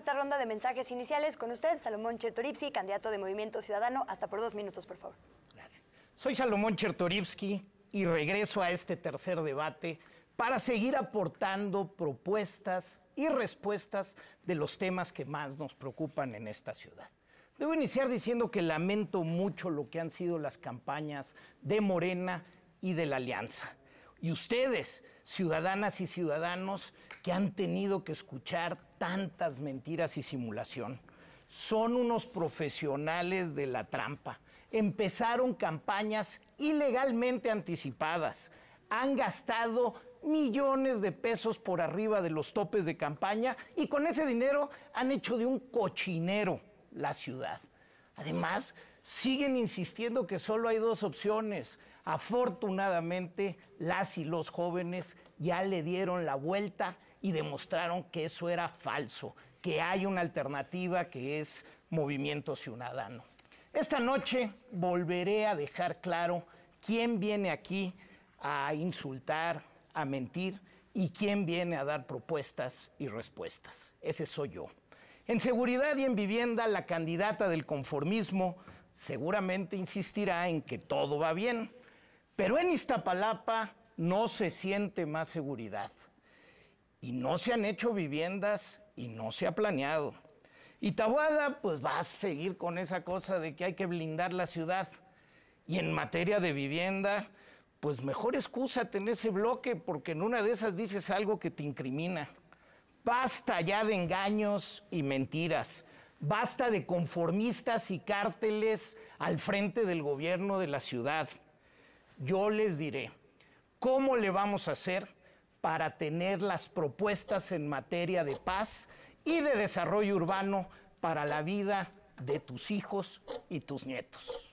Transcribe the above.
esta ronda de mensajes iniciales con usted, Salomón Chertoripsky, candidato de Movimiento Ciudadano. Hasta por dos minutos, por favor. Gracias. Soy Salomón Chertoripsky y regreso a este tercer debate para seguir aportando propuestas y respuestas de los temas que más nos preocupan en esta ciudad. Debo iniciar diciendo que lamento mucho lo que han sido las campañas de Morena y de la Alianza. Y ustedes, ciudadanas y ciudadanos que han tenido que escuchar tantas mentiras y simulación, son unos profesionales de la trampa. Empezaron campañas ilegalmente anticipadas. Han gastado millones de pesos por arriba de los topes de campaña y con ese dinero han hecho de un cochinero la ciudad. Además, siguen insistiendo que solo hay dos opciones. Afortunadamente, las y los jóvenes ya le dieron la vuelta y demostraron que eso era falso, que hay una alternativa que es Movimiento Ciudadano. Esta noche volveré a dejar claro quién viene aquí a insultar, a mentir y quién viene a dar propuestas y respuestas. Ese soy yo. En seguridad y en vivienda, la candidata del conformismo seguramente insistirá en que todo va bien, pero en Iztapalapa no se siente más seguridad. Y no se han hecho viviendas y no se ha planeado. Y Tahuada pues va a seguir con esa cosa de que hay que blindar la ciudad. Y en materia de vivienda, pues mejor excusa tener ese bloque, porque en una de esas dices algo que te incrimina. Basta ya de engaños y mentiras. Basta de conformistas y cárteles al frente del gobierno de la ciudad. Yo les diré cómo le vamos a hacer para tener las propuestas en materia de paz y de desarrollo urbano para la vida de tus hijos y tus nietos.